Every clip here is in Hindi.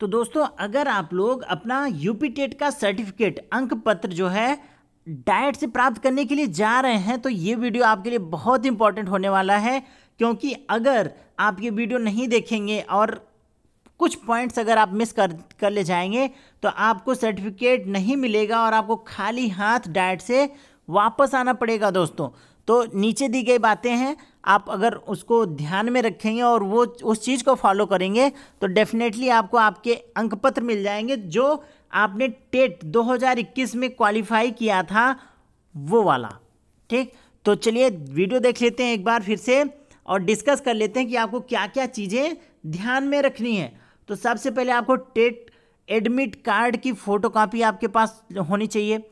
तो दोस्तों अगर आप लोग अपना यूपीटेट का सर्टिफिकेट अंक पत्र जो है डाइट से प्राप्त करने के लिए जा रहे हैं तो ये वीडियो आपके लिए बहुत इंपॉर्टेंट होने वाला है क्योंकि अगर आप ये वीडियो नहीं देखेंगे और कुछ पॉइंट्स अगर आप मिस कर कर ले जाएंगे तो आपको सर्टिफिकेट नहीं मिलेगा और आपको खाली हाथ डाइट से वापस आना पड़ेगा दोस्तों तो नीचे दी गई बातें हैं आप अगर उसको ध्यान में रखेंगे और वो उस चीज़ को फॉलो करेंगे तो डेफिनेटली आपको आपके अंक पत्र मिल जाएंगे जो आपने टेट 2021 में क्वालिफाई किया था वो वाला ठीक तो चलिए वीडियो देख लेते हैं एक बार फिर से और डिस्कस कर लेते हैं कि आपको क्या क्या चीज़ें ध्यान में रखनी है तो सबसे पहले आपको टेट एडमिट कार्ड की फ़ोटोकॉपी आपके पास होनी चाहिए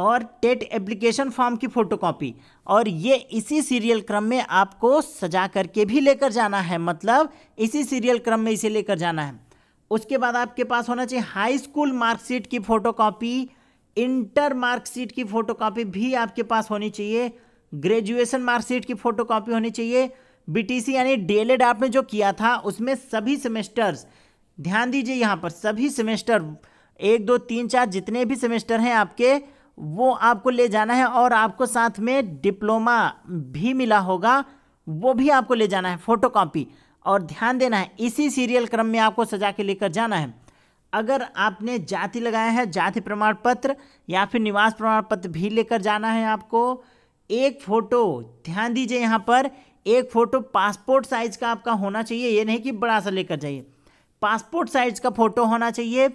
और टेट एप्लीकेशन फॉर्म की फ़ोटोकॉपी और ये इसी सीरियल क्रम में आपको सजा करके भी लेकर जाना है मतलब इसी सीरियल क्रम में इसे लेकर जाना है उसके बाद आपके पास होना चाहिए हाई स्कूल मार्कशीट की फ़ोटोकॉपी इंटर मार्कशीट की फ़ोटोकॉपी भी आपके पास होनी चाहिए ग्रेजुएशन मार्कशीट की फ़ोटोकॉपी होनी चाहिए बीटीसी यानी डीएलएड आपने जो किया था उसमें सभी सेमेस्टर्स ध्यान दीजिए यहाँ पर सभी सेमेस्टर एक दो तीन चार जितने भी सेमेस्टर हैं आपके वो आपको ले जाना है और आपको साथ में डिप्लोमा भी मिला होगा वो भी आपको ले जाना है फ़ोटो कॉपी और ध्यान देना है इसी सीरियल क्रम में आपको सजा के लेकर जाना है अगर आपने जाति लगाया है जाति प्रमाण पत्र या फिर निवास प्रमाण पत्र भी लेकर जाना है आपको एक फ़ोटो ध्यान दीजिए यहाँ पर एक फ़ोटो पासपोर्ट साइज़ का आपका होना चाहिए ये नहीं कि बड़ा सा लेकर जाइए पासपोर्ट साइज़ का फ़ोटो होना चाहिए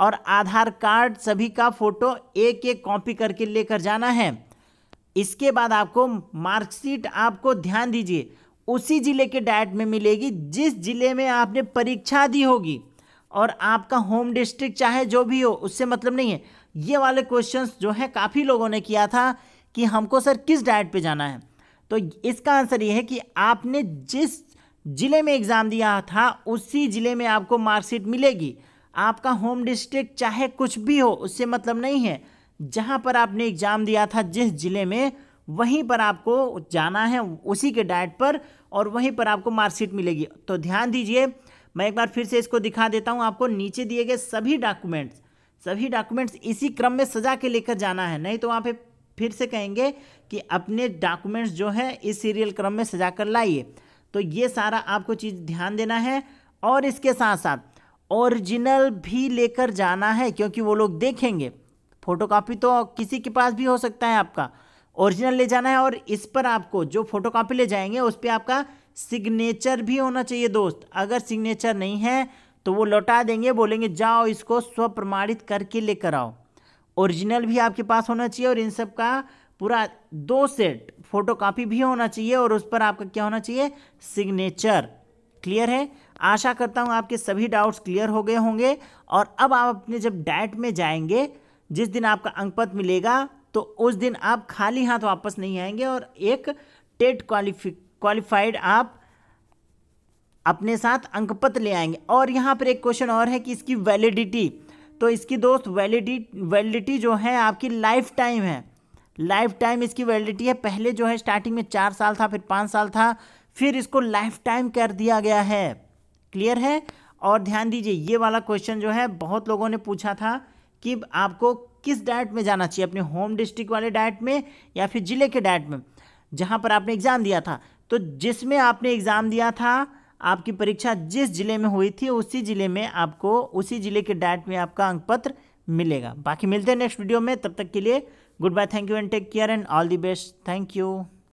और आधार कार्ड सभी का फ़ोटो एक एक कॉपी करके लेकर जाना है इसके बाद आपको मार्कशीट आपको ध्यान दीजिए उसी ज़िले के डायट में मिलेगी जिस ज़िले में आपने परीक्षा दी होगी और आपका होम डिस्ट्रिक्ट चाहे जो भी हो उससे मतलब नहीं है ये वाले क्वेश्चंस जो है काफ़ी लोगों ने किया था कि हमको सर किस डाइट पे जाना है तो इसका आंसर ये है कि आपने जिस ज़िले में एग्ज़ाम दिया था उसी ज़िले में आपको मार्कशीट मिलेगी आपका होम डिस्ट्रिक्ट चाहे कुछ भी हो उससे मतलब नहीं है जहाँ पर आपने एग्ज़ाम दिया था जिस ज़िले में वहीं पर आपको जाना है उसी के डाइट पर और वहीं पर आपको मार्कशीट मिलेगी तो ध्यान दीजिए मैं एक बार फिर से इसको दिखा देता हूँ आपको नीचे दिए गए सभी डॉक्यूमेंट्स सभी डॉक्यूमेंट्स इसी क्रम में सजा के लेकर जाना है नहीं तो वहाँ पे फिर से कहेंगे कि अपने डॉक्यूमेंट्स जो है इस सीरियल क्रम में सजा कर लाइए तो ये सारा आपको चीज़ ध्यान देना है और इसके साथ साथ ओरिजिनल भी लेकर जाना है क्योंकि वो लोग देखेंगे फोटोकॉपी तो किसी के पास भी हो सकता है आपका ओरिजिनल ले जाना है और इस पर आपको जो फोटोकॉपी ले जाएंगे उस पर आपका सिग्नेचर भी होना चाहिए दोस्त अगर सिग्नेचर नहीं है तो वो लौटा देंगे बोलेंगे जाओ इसको स्वप्रमाणित करके लेकर आओ ओरिजिनल भी आपके पास होना चाहिए और इन सब का पूरा दो सेट फोटोकॉपी भी होना चाहिए और उस पर आपका क्या होना चाहिए सिग्नेचर क्लियर है आशा करता हूँ आपके सभी डाउट्स क्लियर हो गए होंगे और अब आप अपने जब डाइट में जाएंगे जिस दिन आपका अंकपत मिलेगा तो उस दिन आप खाली हाथ वापस नहीं आएंगे और एक टेट क्वालिफी क्वालिफाइड आप अपने साथ अंकपत्र ले आएंगे और यहाँ पर एक क्वेश्चन और है कि इसकी वैलिडिटी तो इसकी दोस्त वैलिडी वैलिडिटी जो है आपकी लाइफ टाइम है लाइफ टाइम इसकी वैलिडिटी है पहले जो है स्टार्टिंग में चार साल था फिर पाँच साल था फिर इसको लाइफ टाइम कर दिया गया है क्लियर है और ध्यान दीजिए ये वाला क्वेश्चन जो है बहुत लोगों ने पूछा था कि आपको किस डाइट में जाना चाहिए अपने होम डिस्ट्रिक्ट वाले डाइट में या फिर ज़िले के डाइट में जहाँ पर आपने एग्ज़ाम दिया था तो जिसमें आपने एग्ज़ाम दिया था आपकी परीक्षा जिस ज़िले में हुई थी उसी ज़िले में आपको उसी ज़िले के डाइट में आपका अंक पत्र मिलेगा बाकी मिलते हैं नेक्स्ट वीडियो में तब तक के लिए goodbye thank you and take care and all the best thank you